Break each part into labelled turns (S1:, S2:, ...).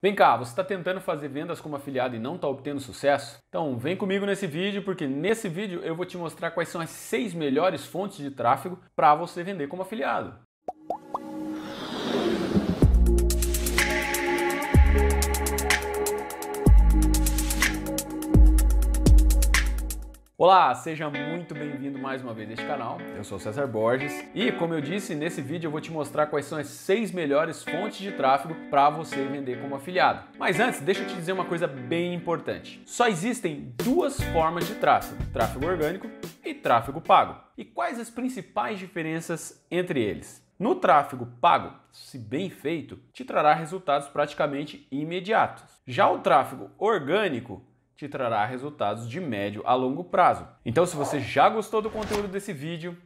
S1: Vem cá, você está tentando fazer vendas como afiliado e não está obtendo sucesso? Então vem comigo nesse vídeo, porque nesse vídeo eu vou te mostrar quais são as seis melhores fontes de tráfego para você vender como afiliado. Olá, seja muito bem-vindo mais uma vez a este canal. Eu sou César Borges e, como eu disse, nesse vídeo eu vou te mostrar quais são as seis melhores fontes de tráfego para você vender como afiliado. Mas antes, deixa eu te dizer uma coisa bem importante. Só existem duas formas de tráfego: tráfego orgânico e tráfego pago. E quais as principais diferenças entre eles? No tráfego pago, se bem feito, te trará resultados praticamente imediatos. Já o tráfego orgânico te trará resultados de médio a longo prazo. Então, se você já gostou do conteúdo desse vídeo,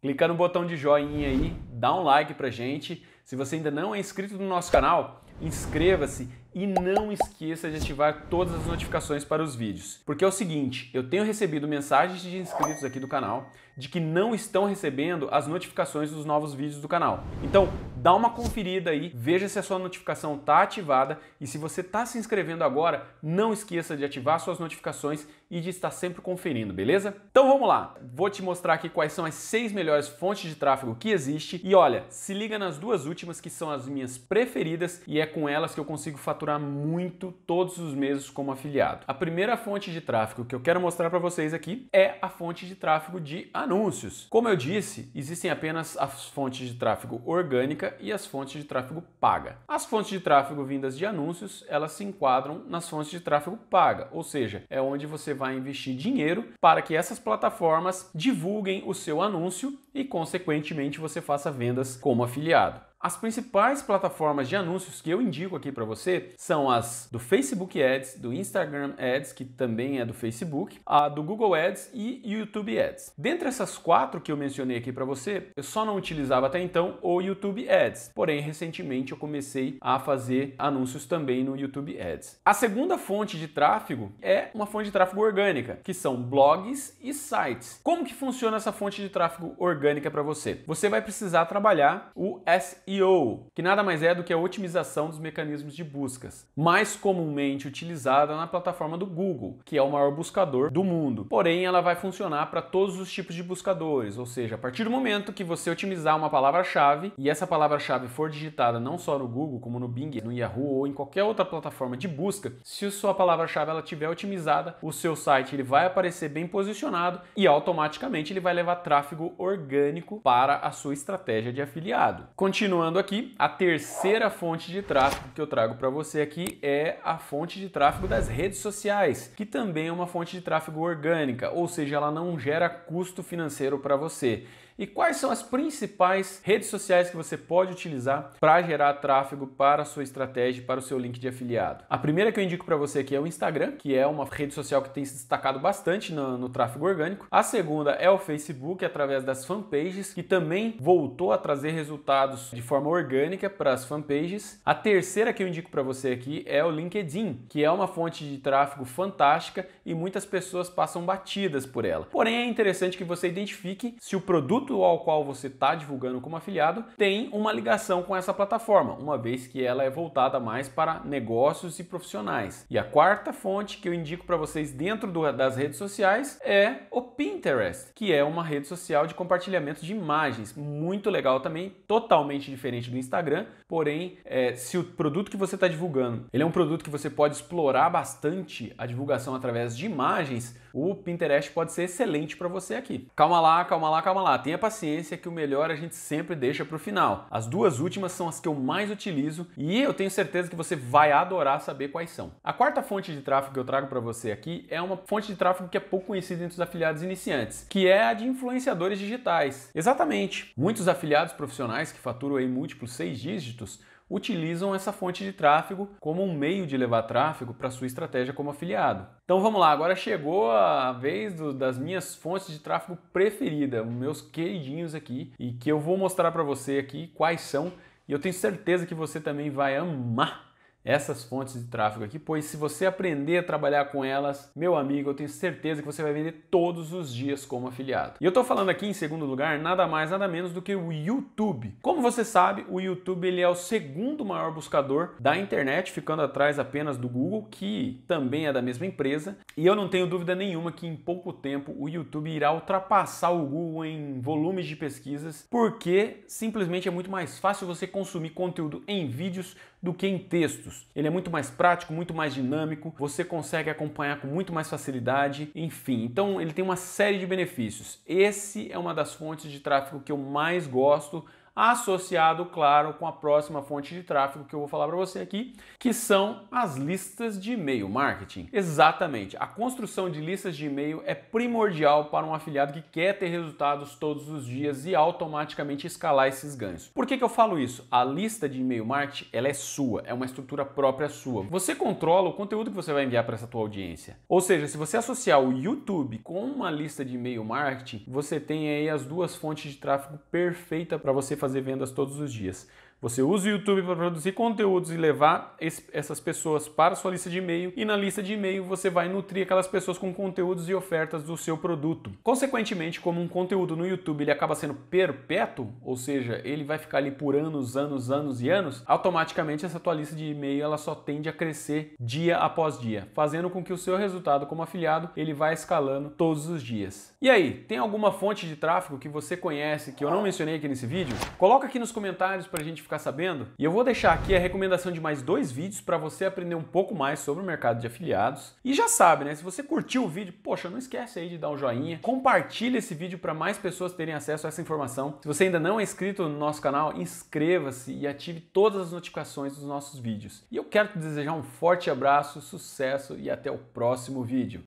S1: clica no botão de joinha aí, dá um like pra gente. Se você ainda não é inscrito no nosso canal, inscreva-se e não esqueça de ativar todas as notificações para os vídeos. Porque é o seguinte, eu tenho recebido mensagens de inscritos aqui do canal de que não estão recebendo as notificações dos novos vídeos do canal. Então, dá uma conferida aí, veja se a sua notificação está ativada e se você está se inscrevendo agora, não esqueça de ativar suas notificações e de estar sempre conferindo, beleza? Então vamos lá, vou te mostrar aqui quais são as seis melhores fontes de tráfego que existe e olha, se liga nas duas últimas que são as minhas preferidas e é com elas que eu consigo faturar faturar muito todos os meses como afiliado. A primeira fonte de tráfego que eu quero mostrar para vocês aqui é a fonte de tráfego de anúncios. Como eu disse, existem apenas as fontes de tráfego orgânica e as fontes de tráfego paga. As fontes de tráfego vindas de anúncios, elas se enquadram nas fontes de tráfego paga, ou seja, é onde você vai investir dinheiro para que essas plataformas divulguem o seu anúncio e, consequentemente, você faça vendas como afiliado. As principais plataformas de anúncios que eu indico aqui para você são as do Facebook Ads, do Instagram Ads, que também é do Facebook, a do Google Ads e YouTube Ads. Dentre essas quatro que eu mencionei aqui para você, eu só não utilizava até então o YouTube Ads, porém recentemente eu comecei a fazer anúncios também no YouTube Ads. A segunda fonte de tráfego é uma fonte de tráfego orgânica, que são blogs e sites. Como que funciona essa fonte de tráfego orgânica para você? Você vai precisar trabalhar o SEO SEO, que nada mais é do que a otimização dos mecanismos de buscas, mais comumente utilizada na plataforma do Google, que é o maior buscador do mundo. Porém, ela vai funcionar para todos os tipos de buscadores, ou seja, a partir do momento que você otimizar uma palavra-chave e essa palavra-chave for digitada não só no Google, como no Bing, no Yahoo ou em qualquer outra plataforma de busca, se a sua palavra-chave ela tiver otimizada, o seu site ele vai aparecer bem posicionado e automaticamente ele vai levar tráfego orgânico para a sua estratégia de afiliado. Continuando continuando aqui, a terceira fonte de tráfego que eu trago para você aqui é a fonte de tráfego das redes sociais, que também é uma fonte de tráfego orgânica, ou seja, ela não gera custo financeiro para você. E quais são as principais redes sociais que você pode utilizar para gerar tráfego para a sua estratégia, para o seu link de afiliado? A primeira que eu indico para você aqui é o Instagram, que é uma rede social que tem se destacado bastante no, no tráfego orgânico. A segunda é o Facebook, através das fanpages, que também voltou a trazer resultados de forma orgânica para as fanpages. A terceira que eu indico para você aqui é o LinkedIn, que é uma fonte de tráfego fantástica e muitas pessoas passam batidas por ela. Porém, é interessante que você identifique se o produto produto ao qual você está divulgando como afiliado tem uma ligação com essa plataforma, uma vez que ela é voltada mais para negócios e profissionais. E a quarta fonte que eu indico para vocês dentro do, das redes sociais é o Pinterest, que é uma rede social de compartilhamento de imagens, muito legal também, totalmente diferente do Instagram, porém, é, se o produto que você está divulgando, ele é um produto que você pode explorar bastante a divulgação através de imagens, o Pinterest pode ser excelente para você aqui. Calma lá, calma lá, calma lá. Tem tenha paciência que o melhor a gente sempre deixa para o final. As duas últimas são as que eu mais utilizo e eu tenho certeza que você vai adorar saber quais são. A quarta fonte de tráfego que eu trago para você aqui é uma fonte de tráfego que é pouco conhecida entre os afiliados iniciantes, que é a de influenciadores digitais. Exatamente. Muitos afiliados profissionais que faturam aí múltiplos seis dígitos utilizam essa fonte de tráfego como um meio de levar tráfego para sua estratégia como afiliado. Então vamos lá, agora chegou a vez do, das minhas fontes de tráfego preferida, meus queridinhos aqui, e que eu vou mostrar para você aqui quais são, e eu tenho certeza que você também vai amar essas fontes de tráfego aqui, pois se você aprender a trabalhar com elas, meu amigo, eu tenho certeza que você vai vender todos os dias como afiliado. E eu estou falando aqui em segundo lugar, nada mais, nada menos do que o YouTube. Como você sabe, o YouTube ele é o segundo maior buscador da internet, ficando atrás apenas do Google, que também é da mesma empresa. E eu não tenho dúvida nenhuma que em pouco tempo o YouTube irá ultrapassar o Google em volumes de pesquisas, porque simplesmente é muito mais fácil você consumir conteúdo em vídeos do que em textos. Ele é muito mais prático, muito mais dinâmico, você consegue acompanhar com muito mais facilidade, enfim. Então ele tem uma série de benefícios. Esse é uma das fontes de tráfego que eu mais gosto associado, claro, com a próxima fonte de tráfego que eu vou falar para você aqui, que são as listas de e-mail marketing. Exatamente, a construção de listas de e-mail é primordial para um afiliado que quer ter resultados todos os dias e automaticamente escalar esses ganhos. Por que, que eu falo isso? A lista de e-mail marketing ela é sua, é uma estrutura própria sua. Você controla o conteúdo que você vai enviar para essa tua audiência. Ou seja, se você associar o YouTube com uma lista de e-mail marketing, você tem aí as duas fontes de tráfego perfeita para você fazer fazer vendas todos os dias. Você usa o YouTube para produzir conteúdos e levar essas pessoas para a sua lista de e-mail e na lista de e-mail você vai nutrir aquelas pessoas com conteúdos e ofertas do seu produto. Consequentemente, como um conteúdo no YouTube ele acaba sendo perpétuo, ou seja, ele vai ficar ali por anos, anos, anos e anos, automaticamente essa tua lista de e-mail ela só tende a crescer dia após dia, fazendo com que o seu resultado como afiliado ele vá escalando todos os dias. E aí, tem alguma fonte de tráfego que você conhece que eu não mencionei aqui nesse vídeo? Coloca aqui nos comentários para a gente ficar sabendo. E eu vou deixar aqui a recomendação de mais dois vídeos para você aprender um pouco mais sobre o mercado de afiliados. E já sabe, né? Se você curtiu o vídeo, poxa, não esquece aí de dar um joinha, compartilha esse vídeo para mais pessoas terem acesso a essa informação. Se você ainda não é inscrito no nosso canal, inscreva-se e ative todas as notificações dos nossos vídeos. E eu quero te desejar um forte abraço, sucesso e até o próximo vídeo.